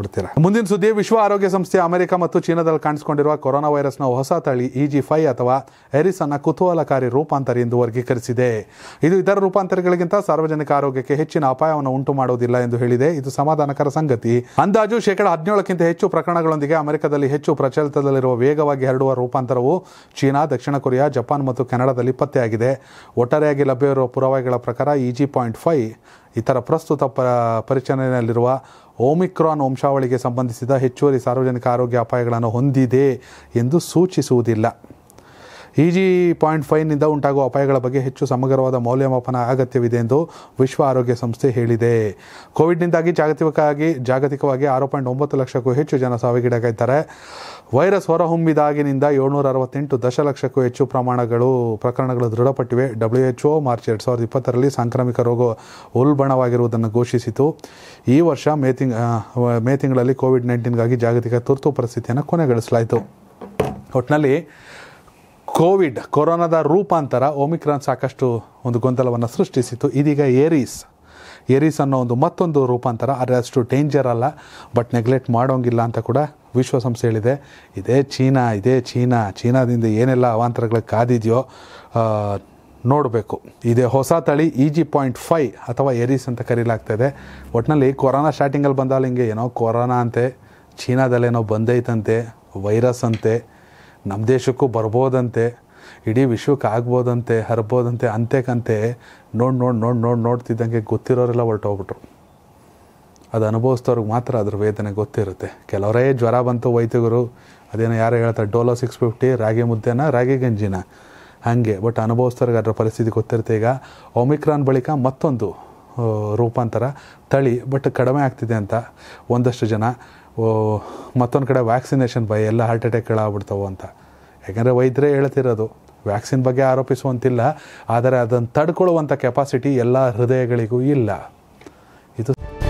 ಬಿಡ್ತೀರಾ ಮುಂದಿನ ಸುದ್ದಿ ವಿಶ್ವ ಆರೋಗ್ಯ ಸಂಸ್ಥೆ ಅಮೆರಿಕ ಮತ್ತು ಚೀನಾದಲ್ಲಿ ಕಾಣಿಸಿಕೊಂಡಿರುವ ಕೊರೋನಾ ವೈರಸ್ನ ಹೊಸ ತಳಿ ಇಜಿ e ಫೈ ಅಥವಾ ಎರಿಸ್ ಅನ್ನ ಕುತೂಹಲಕಾರಿ ರೂಪಾಂತರ ಎಂದು ವರ್ಗೀಕರಿಸಿದೆ ಇದು ಇತರ ರೂಪಾಂತರಗಳಿಗಿಂತ ಸಾರ್ವಜನಿಕ ಆರೋಗ್ಯಕ್ಕೆ ಹೆಚ್ಚಿನ ಅಪಾಯವನ್ನು ಉಂಟು ಮಾಡುವುದಿಲ್ಲ ಎಂದು ಹೇಳಿದೆ ಇದು ಸಮಾಧಾನಕರ ಸಂಗತಿ ಅಂದಾಜು ಶೇಕಡ ಹದಿನೇಳಕ್ಕಿಂತ ಹೆಚ್ಚು ಪ್ರಕರಣಗಳೊಂದಿಗೆ ಅಮೆರಿಕದಲ್ಲಿ ಹೆಚ್ಚು ಪ್ರಚಲಿತದಲ್ಲಿರುವ ವೇಗವಾಗಿ ಹರಡುವ ರೂಪಾಂತರವು ಚೀನಾ ದಕ್ಷಿಣ ಕೊರಿಯಾ ಜಪಾನ್ ಮತ್ತು ಕೆನಡಾದಲ್ಲಿ ಪತ್ತೆಯಾಗಿದೆ ಒಟ್ಟಾರೆಯಾಗಿ ಲಭ್ಯವಿರುವ ಪುರಾವೆಗಳ ಪ್ರಕಾರ ಇಜಿ ಪಾಯಿಂಟ್ ಫೈ ಇತರ ಪ್ರಸ್ತುತ ಪರಿಚಲನೆಯಲ್ಲಿರುವ ಓಮಿಕ್ರಾನ್ ವಂಶಾವಳಿಗೆ ಸಂಬಂಧಿಸಿದ ಹೆಚ್ಚುವರಿ ಸಾರ್ವಜನಿಕ ಆರೋಗ್ಯ ಅಪಾಯಗಳನ್ನು ಹೊಂದಿದೆ ಎಂದು ಸೂಚಿಸುವುದಿಲ್ಲ ಇ ಜಿ ಪಾಯಿಂಟ್ ಫೈವ್ನಿಂದ ಉಂಟಾಗುವ ಅಪಾಯಗಳ ಬಗ್ಗೆ ಹೆಚ್ಚು ಸಮಗ್ರವಾದ ಮೌಲ್ಯಮಾಪನ ಅಗತ್ಯವಿದೆ ಎಂದು ವಿಶ್ವ ಆರೋಗ್ಯ ಸಂಸ್ಥೆ ಹೇಳಿದೆ ಕೋವಿಡ್ನಿಂದಾಗಿ ಜಾಗತಿಕವಾಗಿ ಜಾಗತಿಕವಾಗಿ ಆರು ಪಾಯಿಂಟ್ ಒಂಬತ್ತು ಲಕ್ಷಕ್ಕೂ ಹೆಚ್ಚು ಜನ ಸಾವಿಗೀಡಾಗಿದ್ದಾರೆ ವೈರಸ್ ಹೊರಹೊಮ್ಮಿದಾಗಿನಿಂದ ಏಳ್ನೂರ ಅರವತ್ತೆಂಟು ದಶಲಕ್ಷಕ್ಕೂ ಹೆಚ್ಚು ಪ್ರಮಾಣಗಳು ಪ್ರಕರಣಗಳು ದೃಢಪಟ್ಟಿವೆ ಡಬ್ಲ್ಯೂ ಎಚ್ ಒ ಮಾರ್ಚ್ ಎರಡು ಸಾವಿರದ ಇಪ್ಪತ್ತರಲ್ಲಿ ಸಾಂಕ್ರಾಮಿಕ ರೋಗ ಉಲ್ಬಣವಾಗಿರುವುದನ್ನು ಘೋಷಿಸಿತು ಈ ವರ್ಷ ಮೇ ತಿಂಗ್ ಮೇ ತಿಂಗಳಲ್ಲಿ ಕೋವಿಡ್ ನೈನ್ಟೀನ್ಗಾಗಿ ಜಾಗತಿಕ ತುರ್ತು ಪರಿಸ್ಥಿತಿಯನ್ನು ಕೊನೆಗೊಳಿಸಲಾಯಿತು ಒಟ್ಟಿನಲ್ಲಿ ಕೋವಿಡ್ ಕೊರೋನಾದ ರೂಪಾಂತರ ಒಮಿಕ್ರಾನ್ ಸಾಕಷ್ಟು ಒಂದು ಗೊಂದಲವನ್ನು ಸೃಷ್ಟಿಸಿತು ಇದೀಗ ಏರೀಸ್ ಏರೀಸ್ ಅನ್ನೋ ಒಂದು ಮತ್ತೊಂದು ರೂಪಾಂತರ ಆದರೆ ಅಷ್ಟು ಡೇಂಜರ್ ಅಲ್ಲ ಬಟ್ ನೆಗ್ಲೆಕ್ಟ್ ಮಾಡೋಂಗಿಲ್ಲ ಅಂತ ಕೂಡ ವಿಶ್ವಸಂಸ್ಥೆ ಹೇಳಿದೆ ಇದೇ ಚೀನಾ ಇದೇ ಚೀನಾ ಚೀನಾದಿಂದ ಏನೆಲ್ಲ ಅವಾಂತರಗಳಿಗೆ ಕಾದಿದೆಯೋ ನೋಡಬೇಕು ಇದೇ ಹೊಸ ತಳಿ ಇ ಜಿ ಪಾಯಿಂಟ್ ಫೈ ಅಥವಾ ಏರಿಸ್ ಅಂತ ಕರೀಲಾಗ್ತಾಯಿದೆ ಒಟ್ಟಿನಲ್ಲಿ ಕೊರೋನಾ ಸ್ಟಾರ್ಟಿಂಗಲ್ಲಿ ಬಂದಾಗ ಹಿಂಗೆ ಏನೋ ಕೊರೋನಾ ಅಂತೆ ಚೀನಾದಲ್ಲೇನೋ ಬಂದೈತಂತೆ ವೈರಸ್ ಅಂತೆ ನಮ್ಮ ದೇಶಕ್ಕೂ ಬರ್ಬೋದಂತೆ ಇಡೀ ವಿಶ್ವಕ್ಕೆ ಆಗ್ಬೋದಂತೆ ಹರ್ಬೋದಂತೆ ಅಂತೆಕಂತೆ ನೋಡಿ ನೋಡಿ ನೋಡಿ ನೋಡಿ ನೋಡ್ತಿದ್ದಂಗೆ ಗೊತ್ತಿರೋರೆಲ್ಲ ಹೊರಟೋಗ್ಬಿಟ್ರು ಅದು ಅನುಭವಿಸ್ತವ್ರಿಗೆ ಮಾತ್ರ ಅದ್ರ ವೇದನೆ ಗೊತ್ತಿರುತ್ತೆ ಕೆಲವರೇ ಜ್ವರ ಬಂತು ವೈದ್ಯರು ಅದೇನೋ ಯಾರು ಹೇಳ್ತಾರೆ ಡೋಲೋ ಸಿಕ್ಸ್ ಫಿಫ್ಟಿ ರಾಗಿ ಮುದ್ದೆನ ರಾಗಿ ಗಂಜಿನ ಹಾಗೆ ಬಟ್ ಅನುಭವಿಸ್ತವ್ರಿಗೆ ಅದರ ಪರಿಸ್ಥಿತಿ ಗೊತ್ತಿರುತ್ತೆ ಈಗ ಒಮಿಕ್ರಾನ್ ಬಳಿಕ ಮತ್ತೊಂದು ರೂಪಾಂತರ ತಳಿ ಬಟ್ ಕಡಿಮೆ ಆಗ್ತಿದೆ ಅಂತ ಒಂದಷ್ಟು ಜನ ಮತ್ತೊಂದು ಕಡೆ ವ್ಯಾಕ್ಸಿನೇಷನ್ ಬೈ ಎಲ್ಲ ಹಾರ್ಟ್ ಅಟ್ಯಾಕ್ಗಳಾಗ್ಬಿಡ್ತಾವೆ ಅಂತ ಯಾಕೆಂದರೆ ವೈದ್ಯರೇ ಹೇಳ್ತಿರೋದು ವ್ಯಾಕ್ಸಿನ್ ಬಗ್ಗೆ ಆರೋಪಿಸುವಂತಿಲ್ಲ ಆದರೆ ಅದನ್ನು ತಡ್ಕೊಳ್ಳುವಂಥ ಕೆಪಾಸಿಟಿ ಎಲ್ಲ ಹೃದಯಗಳಿಗೂ ಇಲ್ಲ ಇದು